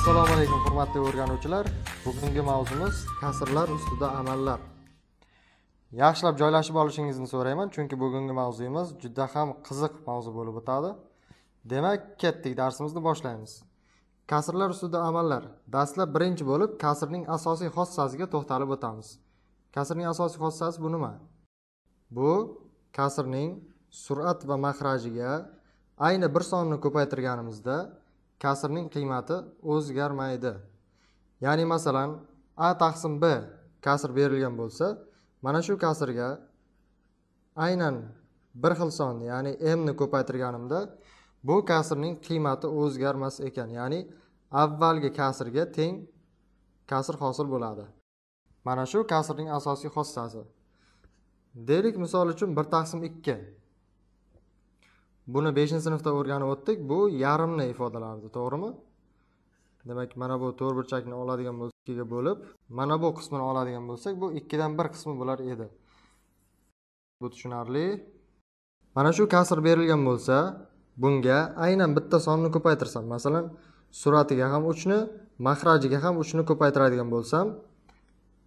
assalomu alaykum hurmatli o'rganuvchilar bugungi mavzumiz kasrlar ustida amallar yaxshilab joylashib olishingizni so'rayman chunki bugungi mavzuyimiz juda ham qiziq mavzu bo'lib o'tadi demak ketdik darsimizni boshlaymiz kasrlar ustida amallar dastlab birinchi bo'lib kasrning asosiy xossasiga to'xtalib o'tamiz kasrning asosiy xossasi bu nima bu kasrning surat va maxrajiga ayni bir sonni ko'paytirganimizda kasrning qiymati o'zgarmaydi ya'ni masalan a taqsim b kasr berilgan bo'lsa mana shu kasrga aynan bir xil sonni ya'ni m ni ko'paytirganimda bu kasrning qiymati o'zgarmas ekan ya'ni avvalgi kasrga teng kasr hosil bo'ladi mana shu kasrning asosiy xossasi deylik misol uchun bir taqsim ikki buni 5-sinfda o'rganib o'tdik bu yarimni ifodalardi to'g'rimi demak mana bu burchakni oladigan bo'lsak ikkiga bo'lib mana bu qismini oladigan bo'lsak bu ikkidan bir qismi bo'lar edi bu tushunarli mana shu kasr berilgan bo'lsa bunga aynan bitta sonni ko'paytirsam masalan suratiga ham uchni mahrajiga ham uchni ko'paytiradigan bo'lsam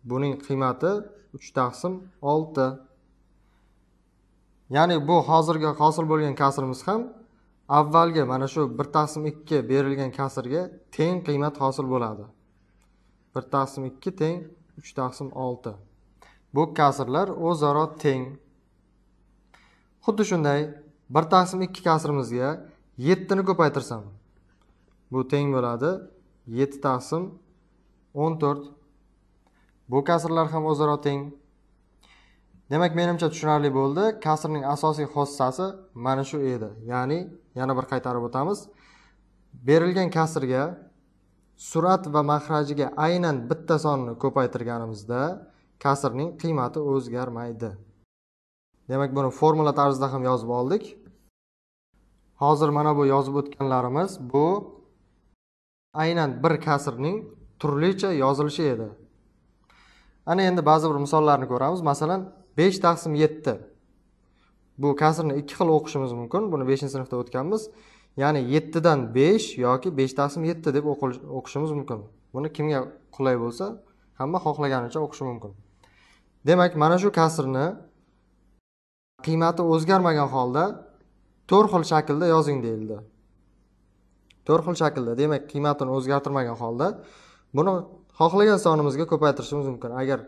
buning qiymati uch taqsim olti ya'ni bu hozirgi hosil bo'lgan kasrimiz ham avvalgi mana shu bir taqsim ikki berilgan kasrga teng qiymat hosil bo'ladi bir taqsim ikki teng uch taqsim olti bu kasrlar o'zaro teng xuddi shunday bir taqsim ikki kasrimizga yettini ko'paytirsam bu teng bo'ladi yetti taqsim o'n to'rt bu kasrlar ham o'zaro teng demak menimcha tushunarli bo'ldi kasrning asosiy xossasi mana shu edi ya'ni yana bir qaytarib o'tamiz berilgan kasrga surat va mahrajiga aynan bitta sonni ko'paytirganimizda kasrning qiymati o'zgarmaydi demak buni formula tarzida ham yozib oldik hozir mana bu yozib o'tganlarimiz bu aynan bir kasrning turlicha yozilishi edi ana endi ba'zi bir misollarni ko'ramiz masalan besh taqsim yetti bu kasrni ikki xil o'qishimiz mumkin buni beshinchi sinfda o'tganmiz ya'ni yettidan besh yoki besh taqsim yetti deb o'qishimiz mumkin buni kimga qulay bo'lsa hamma xohlaganicha o'qishi mumkin demak mana shu kasrni qiymati o'zgarmagan holda to'rt xil shaklda yozing deyildi to'rt xil shaklda demak qiymatini o'zgartirmagan holda buni xohlagan sonimizga ko'paytirishimiz mumkin agar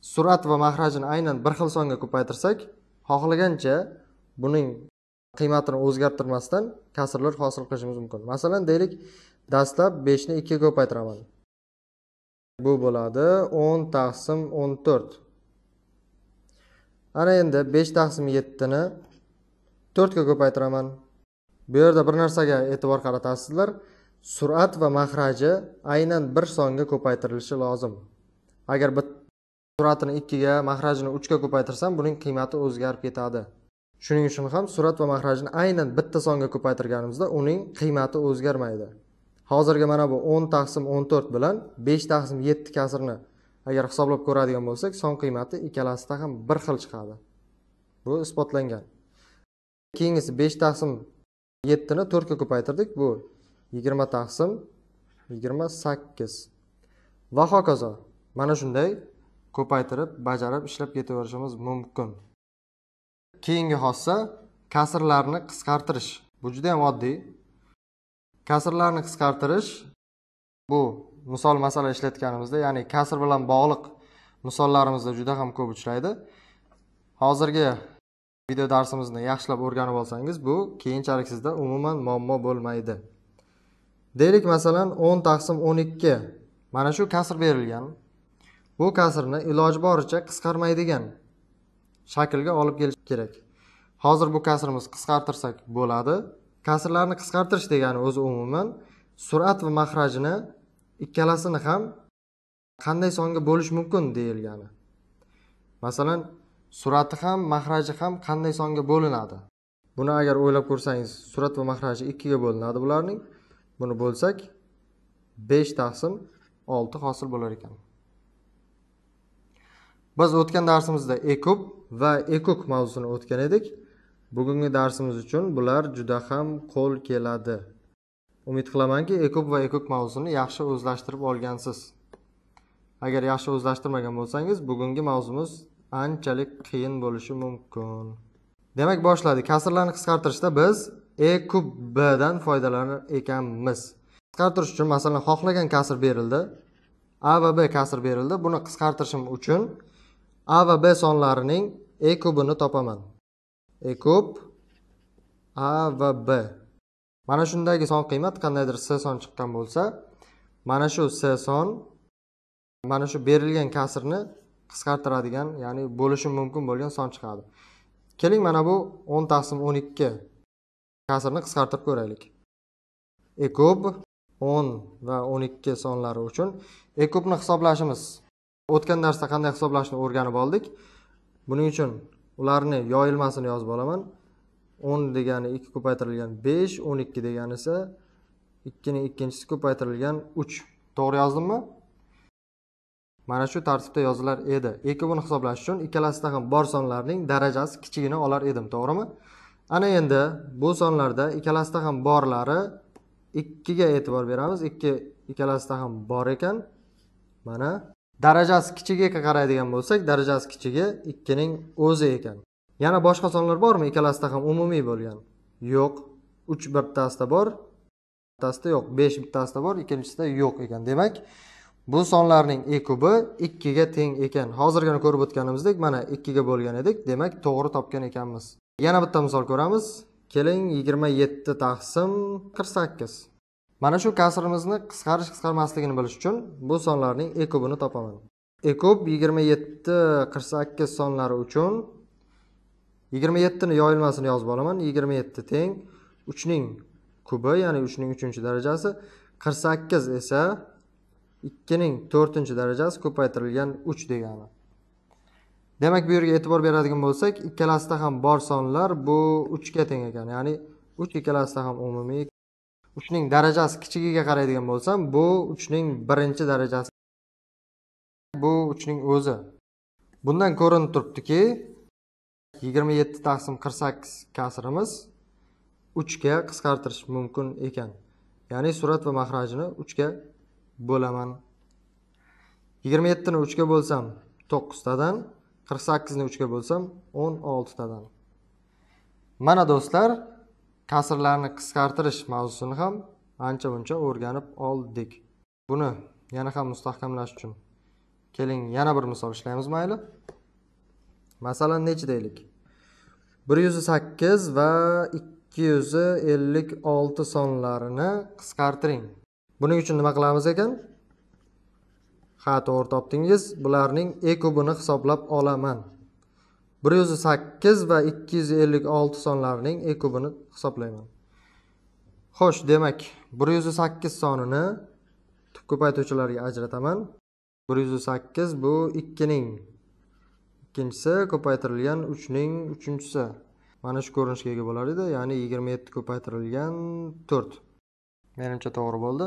surat va mahrajini aynan bir xil songa ko'paytirsak xohlagancha buning qiymatini o'zgartirmasdan kasrlar hosil qilishimiz mumkin masalan deylik dastlab beshni ikkiga ko'paytiraman bu bo'ladi o'n taqsim o'n to'rt ana endi besh taqsim yettini to'rtga ko'paytiraman bu yerda bir narsaga e'tibor qaratasizlar surat va mahraji aynan bir songa ko'paytirilishi lozim agar suratini ikkiga mahrajini uchga ko'paytirsam buning qiymati o'zgarib ketadi shuning uchun ham surat va mahrajni aynan bitta songa ko'paytirganimizda uning qiymati o'zgarmaydi hozirgi mana bu o'n taqsim o'n to'rt bilan besh taqsim yetti kasrni agar hisoblab ko'radigan bo'lsak son qiymati ikkalasida ham bir xil chiqadi bu isbotlangan keyingisi besh taqsim yettini to'rtga ko'paytirdik bu yigirma taqsim yigirma sakkiz va hokazo mana shunday ko'paytirib bajarib ishlab ketaverishimiz mumkin keyingi hossa kasrlarni qisqartirish bu juda yam oddiy kasrlarni qisqartirish bu misol masala ishlatganimizda ya'ni kasr bilan bog'liq misollarimizda juda ham ko'p uchraydi hozirgi video darsimizni yaxshilab o'rganib olsangiz bu keyinchalik sizda umuman muammo bo'lmaydi deylik masalan o'n taqsim o'n ikki mana shu kasr berilgan bu kasrni iloji boricha qisqarmaydigan shaklga olib kelish kerak hozir bu kasrimiz qisqartirsak bo'ladi kasrlarni qisqartirish degani o'zi umuman surat va mahrajni ikkalasini ham qanday songa bo'lish mumkin deyilgani masalan surati ham mahraji ham qanday songa bo'linadi buni agar o'ylab ko'rsangiz surat va mahraji ikkiga bo'linadi bularning buni bo'lsak besh taqsim olti hosil bo'lar ekan biz o'tgan darsimizda ekop va ekok mavzusini o'tgan edik bugungi darsimiz uchun bular juda ham qo'l keladi umid qilamanki ekop va ekok mavzusini yaxshi o'zlashtirib olgansiz agar yaxshi o'zlashtirmagan bo'lsangiz bugungi mavzumiz anchalik qiyin bo'lishi mumkin demak boshladik kasrlarni qisqartirishda biz e kub bdan foydalanar ekanmiz qisqartirish uchun masalan xohlagan kasr berildi a va b kasr berildi buni qisqartirishim uchun a va b sonlarining e kubini topaman e kub a va b mana shundagi son qiymat qandaydir s son chiqqan bo'lsa mana shu s son mana shu berilgan kasrni qisqartiradigan ya'ni bo'lishi mumkin bo'lgan son chiqadi keling mana bu o'n taqsim o'n ikki kasrni qisqartirib ko'raylik e kub o'n va o'n ikki sonlari uchun e kubni hisoblashimiz o'tgan darsda qanday hisoblashni o'rganib oldik buning uchun ularni yoyilmasini yozib olaman o'n degani ikki ko'paytirilgan besh o'n ikki degani esa ikkini ikkinchisi ko'paytirilgan uch to'g'ri yozdimmi mana shu tartibda yozilar edi ikki buni hisoblash uchun ikkalasida ham bor sonlarning darajasi kichigini olar edim to'g'rimi ana endi bu sonlarda ikkalasida ham borlari ikkiga e'tibor beramiz ikki ikkalasida ham bor ekan mana darajasi kichigiga qaraydigan bo'lsak darajasi kichigi ikkining o'zi ekan yana boshqa sonlar bormi ikkalasida ham umumiy bo'lgan yo'q uch bittasida bor bittasida yo'q besh bittasida bor ikkinchisida yo'q ekan demak bu sonlarning e kubi ikkiga teng ekan hozirgina ko'rib o'tganimizdek mana ikkiga bo'lgan edik demak to'g'ri topgan ekanmiz yana bitta misol ko'ramiz keling yigirma yetti taqsim qirq sakkiz mana shu kasrimizni qisqarish qisqarmasligini bilish uchun bu sonlarning ekubini topaman ekub yigirma yetti qirq sakkiz sonlari uchun yigirma yettini yoyilmasini yozib olaman yigirma yetti teng uchning kubi ya'ni uchning uchinchi darajasi qirq sakkiz esa ikkining to'rtinchi darajasi ko'paytirilgan uch degani demak bu yerga e'tibor beradigan bo'lsak ikkalasida ham bor sonlar bu uchga teng ekan ya'ni uch ikkalasida ham umumiy uchning darajasi kichigiga qaraydigan bo'lsam bu uchning birinchi darajasi bu uchning o'zi bundan ko'rinib turibdiki yigirma yetti taqsim qirq sakkiz kasrimiz uchga qisqartirish mumkin ekan ya'ni surat va mahrajini uchga bo'laman yigirma yettini uchga bo'lsam to'qqiztadan qirq sakkizni uchga bo'lsam o'n oltitadan mana do'stlar kasrlarni qisqartirish mavzusini ham ancha muncha o'rganib oldik buni yana ham mustahkamlash uchun keling yana bir misol ishlaymiz mayli masalan nechi deylik bir yuz sakkiz va ikki yuz ellik olti sonlarini qisqartiring buning uchun nima qilamiz ekan ha to'g'ri topdingiz bularning ekubini hisoblab olaman bir yuz sakkiz va ikki yuz ellik olti sonlarining hisoblayman xo'sh demak bir yuz sakkiz sonini tub ko'paytuvchilarga ajrataman bir yuz sakkiz bu ikkining ikkinchisi ko'paytirilgan uchning uchinchisi mana shu ko'rinishga ega bo'lar edi ya'ni yigirma yetti ko'paytirilgan to'rt menimcha to'g'ri bo'ldi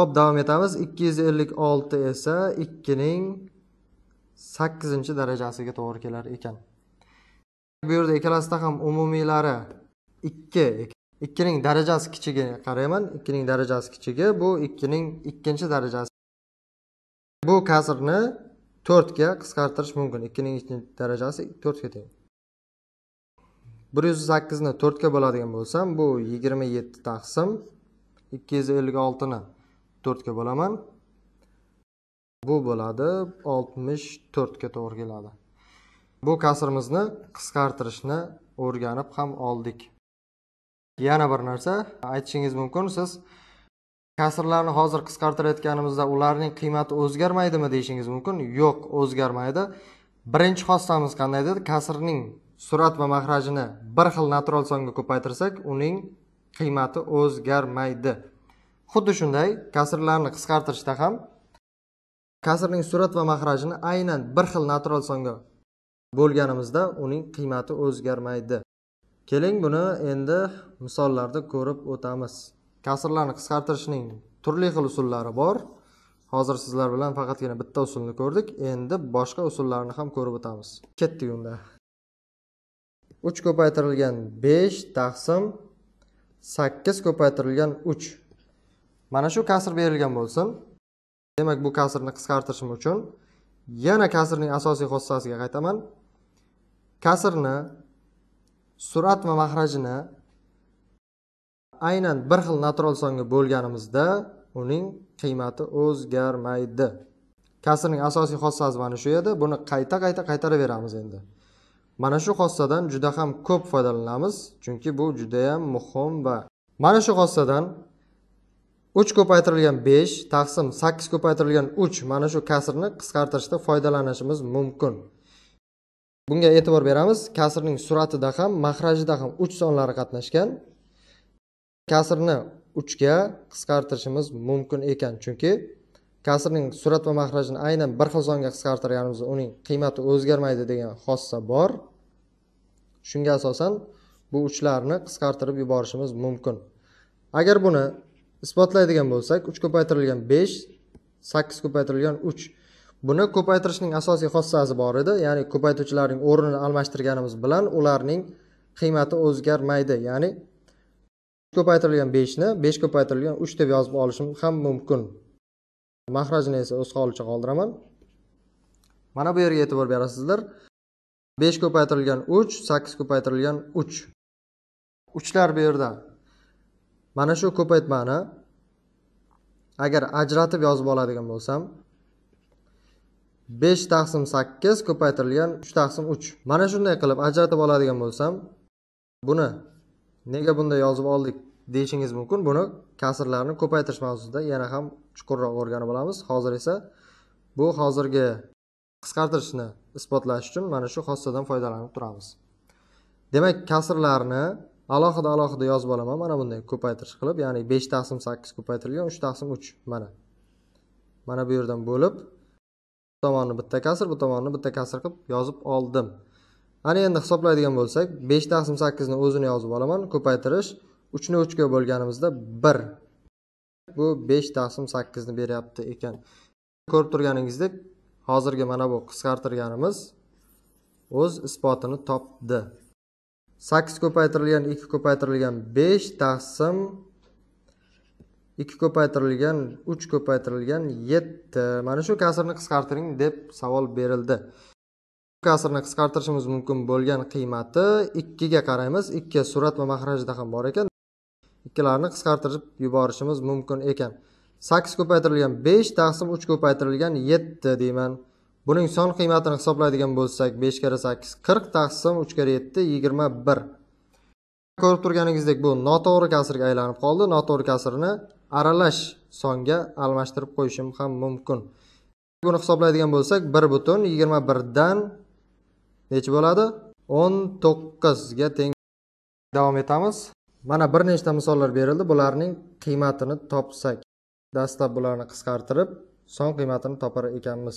ho'p davom etamiz ikki yuz ellik olti esa ikkining sakkizinchi darajasiga to'g'ri kelar ekan bu yerda ikkalasida ham umumiylari ikki ikkining darajasi kichigi qarayman ikkining darajasi kichigi bu ikkining ikkinchi darajasi bu kasrni to'rtga qisqartirish mumkin ikkining ikkinchi darajasi to'rtga teng bir yuz sakkizni to'rtga bo'ladigan bo'lsam bu yigirma yetti taqsim ikki yuz ellik oltini to'rtga bo'laman bu bo'ladi oltmish to'rtga to'g'ri keladi bu kasrimizni qisqartirishni o'rganib ham oldik yana bir narsa aytishingiz mumkin siz kasrlarni hozir qisqartirayotganimizda ularning qiymati o'zgarmaydimi deyishingiz mumkin yo'q o'zgarmaydi birinchi xossamiz qanday dedi kasrning surat va mahrajini bir xil natural songa ko'paytirsak uning qiymati o'zgarmaydi xuddi shunday kasrlarni qisqartirishda ham kasrning surat va mahrajini aynan bir xil natural songa bo'lganimizda uning qiymati o'zgarmaydi keling buni endi misollarda ko'rib o'tamiz kasrlarni qisqartirishning turli xil usullari bor hozir sizlar bilan faqatgina bitta usulni ko'rdik endi boshqa usullarni ham ko'rib o'tamiz ketdik unda uch ko'paytirilgan besh taqsim sakkiz ko'paytirilgan uch mana shu kasr berilgan bo'lsin demak bu kasrni qisqartirishim uchun yana kasrning asosiy xossasiga qaytaman kasrni surat va mahrajini aynan bir xil natural songa bo'lganimizda uning qiymati o'zgarmaydi kasrning asosiy xossasi mana shu edi buni qayta qayta qaytaraveramiz endi mana shu xossadan juda ham ko'p foydalanamiz chunki bu judayam muhim va mana shu xossadan uch ko'paytirilgan besh taqsim sakkiz ko'paytirilgan uch mana shu kasrni qisqartirishda foydalanishimiz mumkin bunga e'tibor beramiz kasrning suratida ham mahrajida ham uch sonlari qatnashgan kasrni uchga qisqartirishimiz mumkin ekan chunki kasrning surat va mahrajini aynan bir xil songa qisqartirganimizda uning qiymati o'zgarmaydi degan xossa bor shunga asosan bu uchlarni qisqartirib yuborishimiz mumkin agar buni isbotlaydigan bo'lsak uch ko'paytirilgan besh sakkiz ko'paytirilgan uch buni ko'paytirishning asosiy xossasi bor edi ya'ni ko'paytuvchilarning o'rnini almashtirganimiz bilan ularning qiymati o'zgarmaydi ya'ni ko'paytirilgan beshni besh ko'paytirilgan uch deb yozib olishim ham mumkin mahrajini esa o'z holicha qoldiraman mana bu yerga e'tibor berasizlar besh ko'paytirilgan uch sakkiz ko'paytirilgan uch uchlar bu yerda mana shu ko'paytmani agar ajratib yozib oladigan bo'lsam besh taqsim sakkiz ko'paytirilgan uch taqsim uch mana shunday qilib ajratib oladigan bo'lsam buni nega bunday yozib oldik deyishingiz mumkin buni kasrlarni ko'paytirish mavzusida yana ham chuqurroq o'rganib olamiz hozir esa bu hozirgi qisqartirishni isbotlash uchun mana shu xossadan foydalanib turamiz demak kasrlarni alohida alohida yozib olaman mana bunday ko'paytirish qilib ya'ni besh taqsim sakkiz ko'paytirilgan uch taqsim uch mana mana bu yerdan bo'lib tomonni bitta kasr bu tomonni bitta kasr qilib yozib oldim ana endi hisoblaydigan bo'lsak beshta 8 sakkizni o'zini yozib olaman ko'paytirish uchni uchga bo'lganimizda bir bu beshta 8 sakkizni beryapti ekan ko'rib turganingizdek hozirgi mana bu qisqartirganimiz o'z isbotini topdi sakkiz ko'paytirilgan ikki ko'paytirilgan besh taqsim ikki ko'paytirilgan uch ko'paytirilgan yetti mana shu kasrni qisqartiring deb savol berildi kasrni qisqartirishimiz mumkin bo'lgan qiymati ikkiga qaraymiz ikki surat va mahrajda ham bor ekan ikkilarni qisqartirib yuborishimiz mumkin ekan sakkiz ko'paytirilgan besh taqsim uch ko'paytirilgan yetti deyman buning son qiymatini hisoblaydigan bo'lsak besh kara sakkiz qirq taqsim uch kara yetti yigirma bir ko'rib turganingizdek bu noto'g'ri kasrga aylanib qoldi noto'g'ri kasrni aralash songa almashtirib qo'yishim ham mumkin buni hisoblaydigan bo'lsak bir butun yigirma birdan nechi bo'ladi o'n to'qqizga teng davom etamiz mana bir nechta misollar berildi bularning qiymatini topsak dastlab bularni qisqartirib son qiymatini topar ekanmiz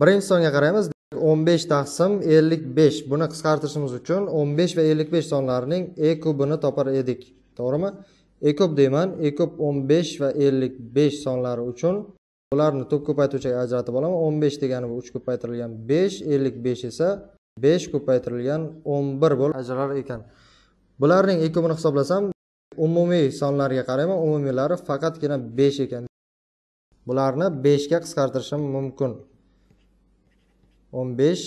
birinchi songa qaraymiz o'n besh taqsim ellik besh buni qisqartirishimiz uchun o'n besh va ellik besh sonlarining e kubini topar edik to'g'rimi ekop deyman ekop o'n besh va ellik besh sonlari uchun ularni to'p ko'paytiruvchiga ajratib olaman o'n besh degani bu uch ko'paytirilgan besh ellik besh esa besh ko'paytirilgan o'n bir bo'lib ajralar ekan bularning ekobini hisoblasam umumiy sonlarga qarayman umumiylari faqatgina besh ekan bularni beshga qisqartirishim mumkin o'n besh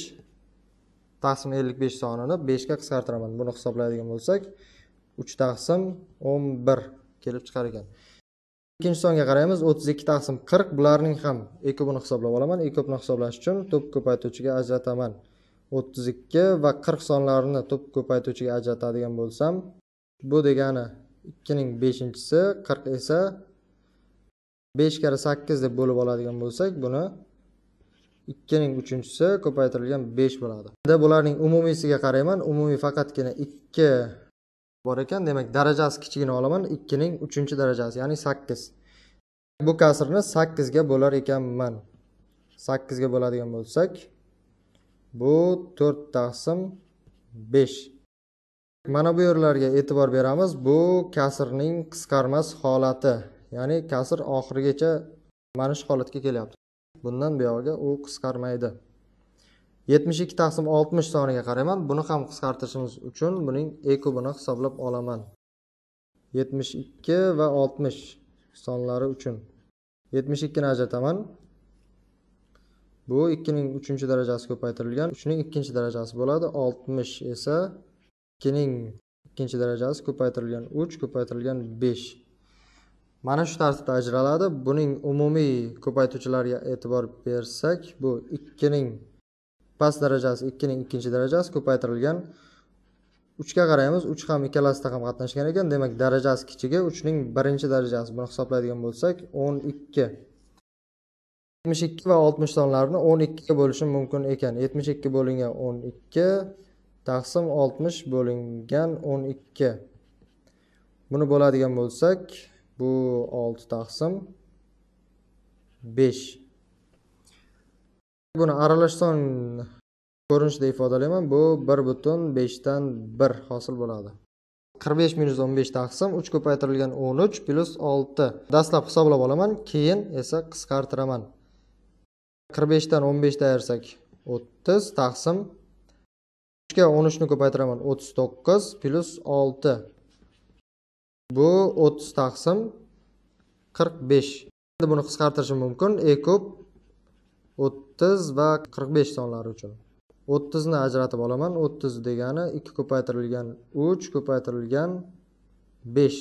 taqsim ellik besh sonini beshga qisqartiraman buni hisoblaydigan bo'lsak uch taqsim o'n bir kelib chiqar ekan ikkinchi songa qaraymiz o'ttiz ikki taqsim qirq bularning ham ekobini hisoblab olaman ekobni hisoblash uchun to'p ko'paytuvchiga ajrataman o'ttiz ikki va qirq sonlarini to'p ko'paytuvchiga ajratadigan bo'lsam bu degani ikkining beshinchisi qirq esa besh karra sakkiz deb bo'lib oladigan bo'lsak buni ikkining uchinchisi ko'paytirilgan besh bo'ladi endi bularning umumiysiga qarayman umumiy faqatgina ikki bor ekan demak darajasi kichigini olaman ikkining uchinchi darajasi ya'ni sakkiz bu kasrni sakkizga bo'lar ekanman sakkizga bo'ladigan bo'lsak bu to'rt taqsim besh mana bu yerlarga e'tibor beramiz bu kasrning qisqarmas holati ya'ni kasr oxirigacha mana shu holatga kelyapti bundan buyog'iga u qisqarmaydi yetmish ikki taqsim oltmish soniga qarayman buni ham qisqartirishimiz uchun buning e kubini hisoblab olaman yetmish ikki va oltmish sonlari uchun yetmish ikkini ajrataman bu ikkining uchinchi darajasi ko'paytirilgan uchning ikkinchi darajasi bo'ladi oltmish esa ikkining ikkinchi darajasi ko'paytirilgan uch ko'paytirilgan besh mana shu tartibda ajraladi buning umumiy ko'paytuvchilariga e'tibor bersak bu ikkining past darajasi ikkining ikkinchi darajasi ko'paytirilgan uchga qaraymiz uch ham ikkalasida ham qatnashgan ekan demak darajasi kichigi uchning birinchi darajasi buni hisoblaydigan bo'lsak o'n ikki yetmish ikki va oltmish sonlarni o'n ikkiga bo'lishi mumkin ekan yetmish ikki bo'lingan o'n ikki taqsim oltmish bo'lingan o'n ikki buni bo'ladigan bo'lsak bu olti taqsim besh buni aralash son ko'rinishida ifodalayman bu bir butun beshdan bir hosil bo'ladi qirq besh minus o'n besh taqsim uch ko'paytirilgan o'n uch plyus olti dastlab hisoblab olaman keyin esa qisqartiraman qirq beshdan o'n beshni ayirsak o'ttiz taqsim uchga o'n uchni ko'paytiraman o'ttiz to'qqiz plyus olti bu o'ttiz taqsim qirq besh buni qisqartirishim mumkin e ko'p o'ttiz va qirq besh sonlari uchun o'ttizni ajratib olaman o'ttiz degani ikki ko'paytirilgan uch ko'paytirilgan besh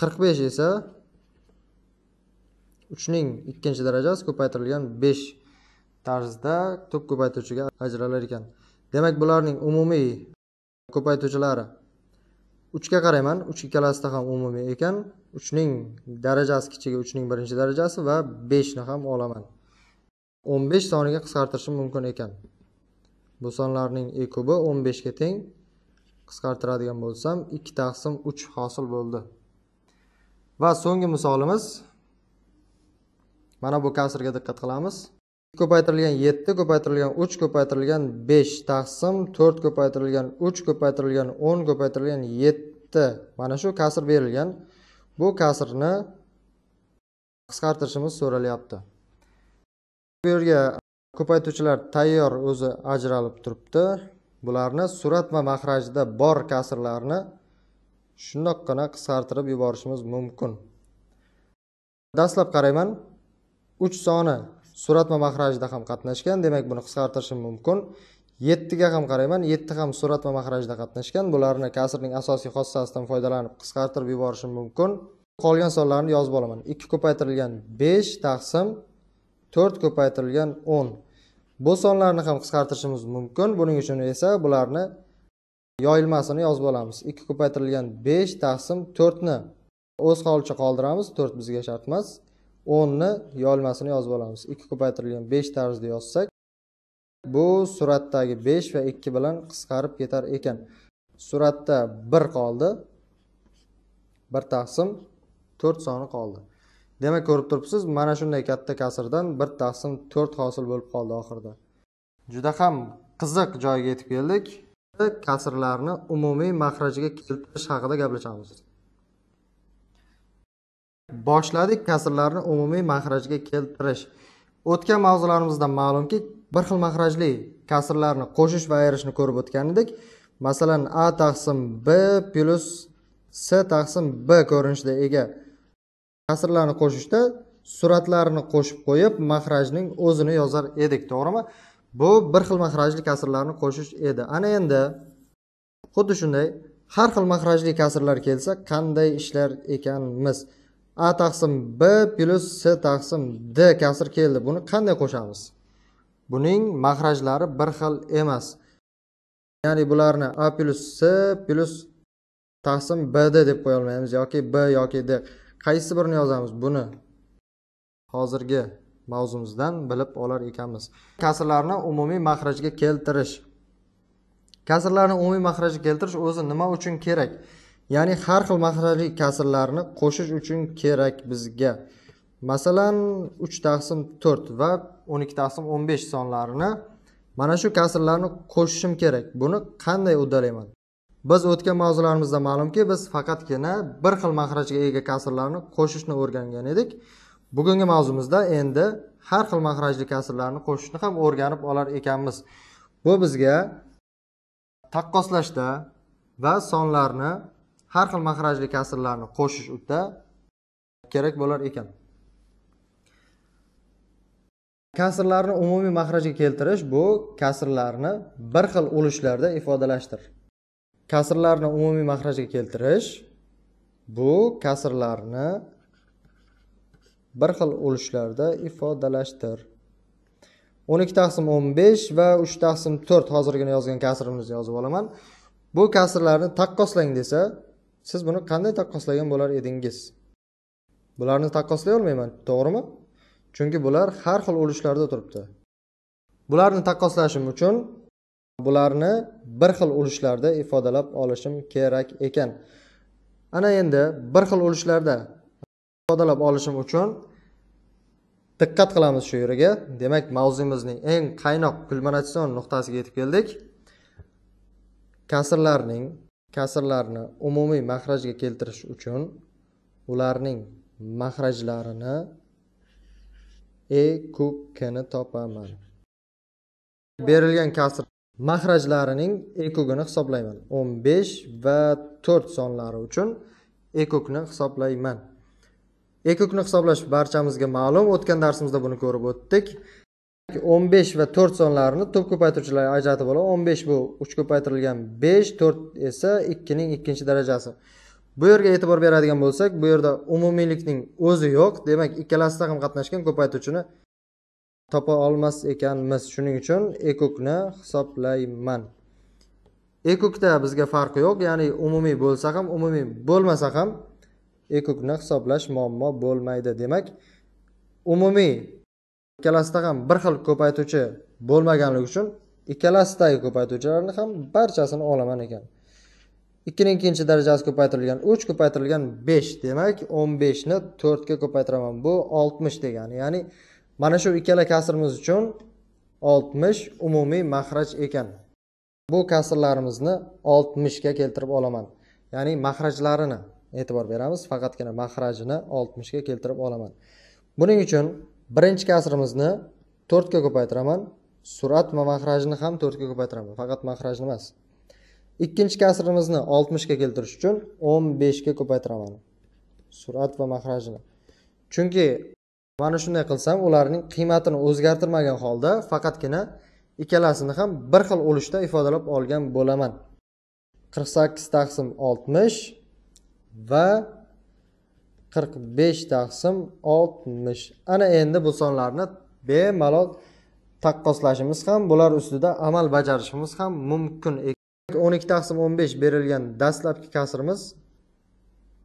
qirq besh esa uchning ikkinchi darajasi ko'paytirilgan besh tarzda to'p ko'paytiruvchiga ajralar ekan demak bularning umumiy ko'paytiruvchilari uchga qarayman uch ikkalasida ham umumiy ekan uchning darajasi kichigi uchning birinchi darajasi va beshni ham olaman 15 soniga qisqartirishim mumkin ekan bu sonlarning e kubi 15 ga teng qisqartiradigan bo'lsam 2 taqsim 3 hosil bo'ldi va so'nggi misolimiz mana bu kasrga diqqat qilamiz ko'paytirilgan 7 ko'paytirilgan 3 ko'paytirilgan 5 taqsim 4 ko'paytirilgan 3 ko'paytirilgan 10 ko'paytirilgan 7 mana shu kasr berilgan bu kasrni qisqartirishimiz so'ralyapti bu yerga ko'paytuvchilar tayyor o'zi ajralib turibdi bularni surat va mahrajda bor kasrlarni shundoqqina qisqartirib yuborishimiz mumkin dastlab qarayman uch soni surat va mahrajida ham qatnashgan demak buni qisqartirishim mumkin yettiga ham qarayman yetti ham va mahrajida qatnashgan bularni kasrning asosiy xossasidan foydalanib qisqartirib yuborishim mumkin qolgan sonlarni yozib olaman ikki ko'paytirilgan besh taqsim to'rt ko'paytirilgan o'n bu sonlarni ham qisqartirishimiz mumkin buning uchun esa bularni yoyilmasini yozib olamiz ikki ko'paytirilgan besh taqsim to'rtni o'z holicha qoldiramiz to'rt bizga shart emas o'nni yoyilmasini yozib olamiz ikki ko'paytirilgan besh tarzida yozsak bu suratdagi besh va ikki bilan qisqarib ketar ekan suratda bir qoldi bir taqsim to'rt soni qoldi demak ko'rib turibsiz mana shunday katta kasrdan bir taqsim to'rt hosil bo'lib qoldi oxirida juda ham qiziq joyga yetib keldik kasrlarni umumiy maxrajga keltirish haqida gaplashamiz boshladik kasrlarni umumiy mahrajga keltirish o'tgan mavzularimizda ma'lumki bir xil mahrajli kasrlarni qo'shish va ayirishni ko'rib o'tgan edik masalan a taqsim b plyus s taqsim b ko'rinishida ega nasrlarni qo'shishda suratlarni qo'shib qo'yib mahrajning o'zini yozar edik to'g'rimi bu bir xil mahrajli kasrlarni qo'shish edi ana endi xuddi shunday har xil mahrajli kasrlar kelsa qanday ishlar ekanmiz a taqsim b plyus c taqsim d kasr keldi buni qanday qo'shamiz buning mahrajlari bir xil emas ya'ni bularni a plyus s plyus taqsim bd deb qo'yolmaymiz yoki b yoki d qaysi birini yozamiz buni hozirgi mavzumizdan bilib olar ekanmiz kasrlarni umumiy mahrajga keltirish kasrlarni umumiy mahrajga keltirish o'zi nima uchun kerak ya'ni har xil mahrajli kasrlarni qo'shish uchun kerak bizga masalan uch taqsim to'rt va o'n ikki taqsim o'n besh sonlarini mana shu kasrlarni qo'shishim kerak buni qanday uddalayman biz o'tgan mavzularimizda ma'lumki biz faqatgina bir xil mahrajga ega kasrlarni qo'shishni o'rgangan edik bugungi mavzumizda endi har xil mahrajli kasrlarni qo'shishni ham o'rganib olar ekanmiz bu bizga taqqoslashda va sonlarni har xil mahrajli kasrlarni qo'shishda kerak bo'lar ekan kasrlarni umumiy mahrajga keltirish bu kasrlarni bir xil ulushlarda ifodalashdir kasrlarni umumiy maxrajga keltirish bu kasrlarni bir xil ulushlarda ifodalashdir o'n ikki taqsim o'n besh va uch taqsim to'rt hozirgina yozgan kasrimizni yozib olaman bu kasrlarni taqqoslang desa siz buni qanday taqqoslagan bo'lar edingiz bularni taqqoslay olmayman to'g'rimi chunki bular har xil ulushlarda turibdi bularni taqqoslashim uchun bularni bir xil ulushlarda ifodalab olishim kerak ekan ana endi bir xil ulushlarda ifodalab olishim uchun diqqat qilamiz shu yerga demak mavzuyimizning eng qaynoq kulminatsion nuqtasiga yetib keldik kasrlarning kasrlarni umumiy mahrajga keltirish uchun ularning mahrajlarini e kub kni topaman berilgan kasr mahrajlarining ekogini hisoblayman o'n besh va to'rt sonlari uchun ekokni hisoblayman ekokni hisoblash barchamizga ma'lum o'tgan darsimizda buni ko'rib o'tdik o'n besh va to'rt sonlarini to'p ko'paytiruvchilar ajratib oladi o'n besh bu uch ko'paytirilgan besh to'rt esa ikkining ikkinchi darajasi bu yerga e'tibor beradigan bo'lsak bu yerda umumiylikning o'zi yo'q demak ikkalasida ham qatnashgan ko'paytuvchini topa olmas ekanmiz shuning uchun ekokni hisoblayman ekokda bizga farqi yo'q ya'ni umumiy bo'lsa ham umumiy bo'lmasa ham ekokni hisoblash muammo bo'lmaydi demak umumiy ikkalasida ham bir xil ko'paytuvchi bo'lmaganligi uchun ikkalasidagi ko'paytuvchilarni ham barchasini olaman ekan ikkining ikkinchi darajasi ko'paytirilgan uch ko'paytirilgan besh demak o'n beshni to'rtga ko'paytiraman bu oltmish degani ya'ni mana shu ikkala kasrimiz uchun oltmish umumiy mahraj ekan bu kasrlarimizni oltmishga keltirib olaman ya'ni mahrajlarini e'tibor beramiz faqatgina mahrajini oltmishga keltirib olaman buning uchun birinchi kasrimizni to'rtga ko'paytiraman surat va mahrajni ham to'rtga ko'paytiraman faqat mahrajni emas ikkinchi kasrimizni oltmishga keltirish uchun o'n beshga ko'paytiraman surat va mahrajini chunki mana shunday qilsam ularning qiymatini o'zgartirmagan holda faqatgina ikkalasini ham bir xil ulushda ifodalab olgan bo'laman qirq sakkiz taqsim oltmish va qirq besh taqsim oltmish ana endi bu sonlarni bemalol taqqoslashimiz ham bular ustida amal bajarishimiz ham mumkin o'n ikki taqsim o'n besh berilgan dastlabki kasrimiz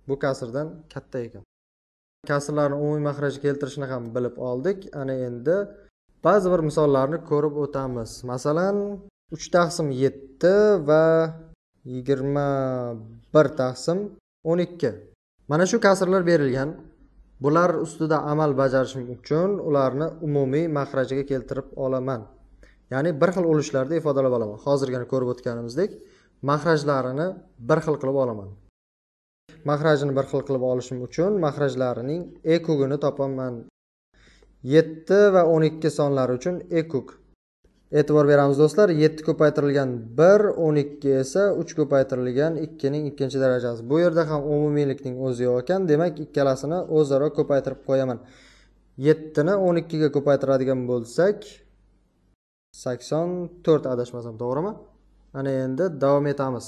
bu kasrdan katta ekan kasrlarni umumiy mahrajga keltirishini ham bilib oldik ana endi ba'zi bir misollarni ko'rib o'tamiz masalan uch taqsim yetti va yigirma bir taqsim o'n ikki mana shu kasrlar berilgan bular ustida amal bajarishim uchun ularni umumiy maxrajiga keltirib olaman ya'ni bir xil ulushlarda ifodalab olaman hozirgina ko'rib o'tganimizdek mahrajlarini bir xil qilib olaman maxrajini bir xil qilib olishim uchun maxrajlarining ekugini topaman 7 va 12 sonlari uchun ekug e'tibor beramiz do'stlar 7 ko'paytirilgan 1 12 esa 3 ko'paytirilgan 2 ning ikkinchi darajasi bu yerda ham umumiylikning o'zi yo'q ekan demak ikkalasini o'zaro ko'paytirib qo'yaman 7 ni 12 ga ko'paytiradigan bo'lsak 84 adashmasam to'g'rimi ana endi davom etamiz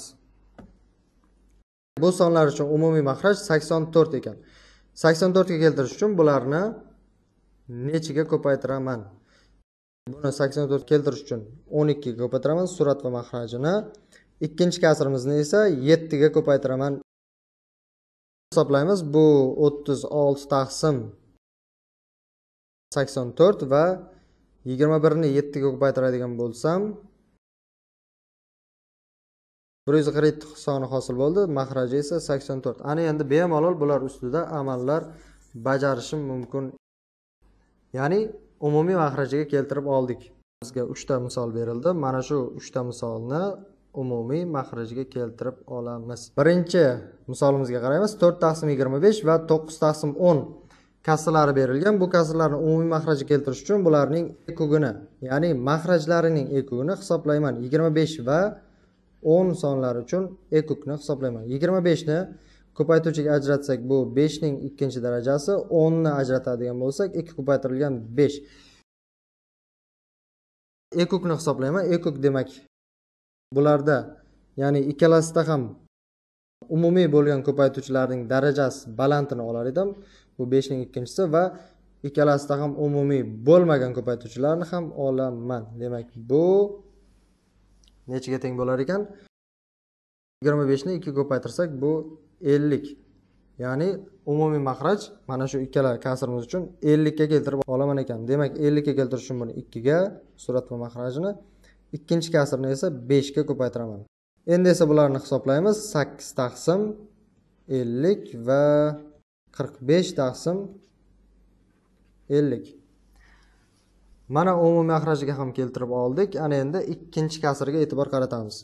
bu sonlar uchun umumiy maxraj 84 ekan 84 ga keltirish uchun bularni nechiga ko'paytiraman buni 84 ga keltirish uchun 12 ga ko'paytiraman surat va maxrajini ikkinchi kasrimizni esa 7 ga ko'paytiraman hisoblaymiz bu 36 taqsim 84 va 21 ni 7 ga ko'paytiradigan bo'lsam bir yuz qirq yetti soni hosil bo'ldi mahraji esa sakson to'rt ana endi bemalol bular ustida amallar bajarishim mumkin ya'ni umumiy mahrajiga keltirib oldik bizga uchta misol berildi mana shu uchta misolni umumiy mahrajga keltirib olamiz birinchi misolimizga qaraymiz to'rt taqsim yigirma besh va to'qqiz taqsim o'n kassalari berilgan bu kassalarni umumiy mahrajga keltirish uchun bularning ekugini ya'ni mahrajlarining ekugini hisoblayman yigirma besh va o'n sonlar uchun ekokni hisoblayman yigirma beshni ko'paytuvchiga ajratsak bu beshning ikkinchi darajasi o'nni ajratadigan bo'lsak ikki ko'paytirilgan besh ekokni hisoblayman ekok demak bularda ya'ni ikkalasida ham umumiy bo'lgan ko'paytuvchilarning darajasi balandini olar edim bu beshning ikkinchisi va ikkalasida ham umumiy bo'lmagan ko'paytuvchilarni ham olaman demak bu nechiga teng bo'lar ekan yigirma beshni ikkiga ko'paytirsak bu ellik ya'ni umumiy maxraj mana shu ikkala kasrimiz uchun ellikka keltirib olaman ekan demak ellikka keltirish uchun buni ikkiga surat va maxrajni ikkinchi kasrni esa beshga ko'paytiraman endi esa bularni hisoblaymiz sakkiz taqsim ellik va qirq besh taqsim ellik mana umumiy axrajga ham keltirib oldik ana endi ikkinchi kasrga e'tibor qaratamiz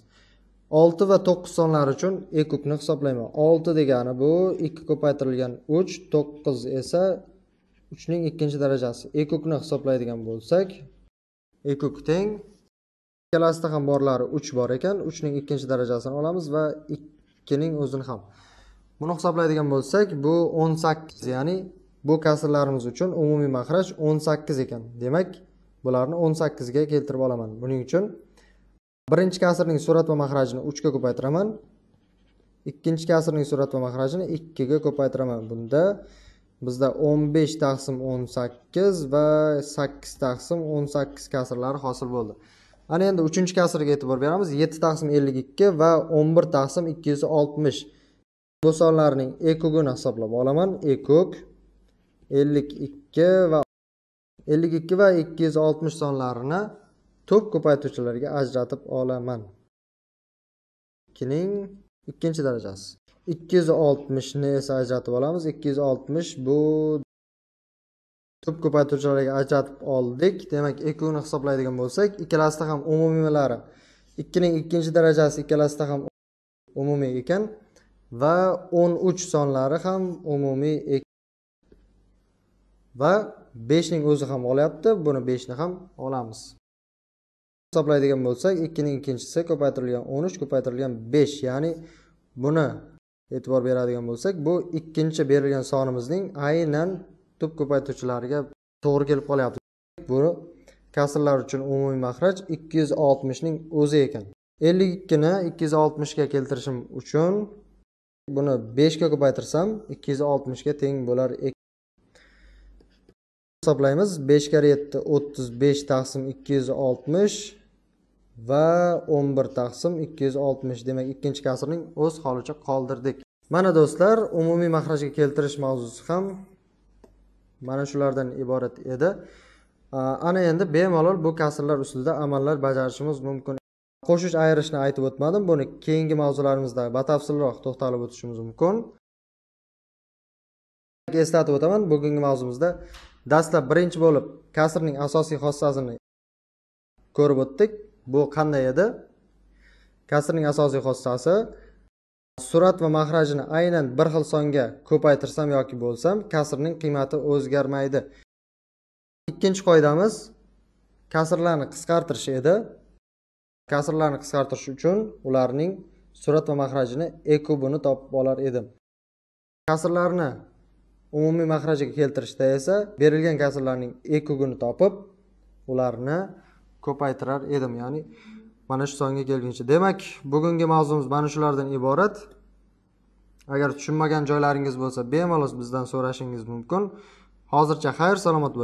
olti va to'qqiz sonlari uchun ekukni hisoblayman olti degani bu ikki ko'paytirilgan uch to'qqiz esa uchning ikkinchi darajasi ekukni hisoblaydigan bo'lsak ekuk teng ikkalasida ham borlari uch bor ekan uchning ikkinchi darajasini olamiz va ikkining o'zini ham buni hisoblaydigan bo'lsak bu o'n sakkiz ya'ni bu kasrlarimiz uchun umumiy mahraj o'n sakkiz ekan demak bularni o'n sakkizga keltirib olaman buning uchun birinchi kasrning surat va mahrajini uchga ko'paytiraman ikkinchi kasrning surat va mahrajini ikkiga ko'paytiraman bunda bizda o'n besh taqsim o'n sakkiz va sakkiz taqsim o'n sakkiz kasrlari hosil bo'ldi ana endi uchinchi kasrga e'tibor beramiz yetti taqsim ellik ikki va o'n bir taqsim ikki yuz oltmish bu sonlarning ekogini hisoblab olaman ekok ellik ikki va ellik ikki va ikki yuz oltmish sonlarini to'p ko'paytuvchilarga ajratib olaman ikkining ikkinchi darajasi ikki yuz oltmishni esa ajratib olamiz ikki yuz oltmish bu to'p ko'paytuvchilarga ajratib oldik demak ekuni hisoblaydigan bo'lsak ikkalasida ham umumiylari ikkining ikkinchi darajasi ikkalasida ham umumiy ekan va o'n uch sonlari ham umumiy ekan va beshning o'zi ham olyapti buni beshni ham olamiz hisoblaydigan bo'lsak ikkining ikkinchisi ko'paytirilgan o'n uch ko'paytirilgan besh ya'ni buni e'tibor beradigan bo'lsak bu ikkinchi berilgan sonimizning aynan tub ko'paytiruvchilariga to'g'ri kelib qolyapti bu kasrlar uchun umumiy mahraj ikki yuz oltmishning o'zi ekan ellik ikkini ikki yuz oltmishga keltirishim uchun buni beshga ko'paytirsam ikki yuz oltmishga teng bo'lar ekan hisoblaymiz 5 karra yetti 35 taqsim ikki va 11 bir taqsim demak ikkinchi kasrning o'z holicha qoldirdik mana do'stlar umumiy mahrajga keltirish mavzusi ham mana shulardan iborat edi ana endi bemalol bu kasrlar usulida amallar bajarishimiz mumkin qo'shish ayirishni aytib o'tmadim buni keyingi mavzularimizda batafsilroq to'xtalib o'tishimiz mumkin eslatib o'taman bugungi mavzumizda dastlab birinchi bo'lib kasrning asosiy xossasini ko'rib o'tdik bu qanday edi kasrning asosiy xossasi surat va mahrajini aynan bir xil songa ko'paytirsam yoki bo'lsam kasrning qiymati o'zgarmaydi ikkinchi qoidamiz kasrlarni qisqartirish edi kasrlarni qisqartirish uchun ularning surat va mahrajini ekubini topib olar edim kasrlarni umumiy maxrajiga keltirishda esa berilgan kasrlarning ekugini topib ularni ko'paytirar edim ya'ni mana shu songa kelguncha demak bugungi mavzumiz mana shulardan iborat agar tushunmagan joylaringiz bo'lsa bemalol bizdan so'rashingiz mumkin hozircha xayr salomat bo'ling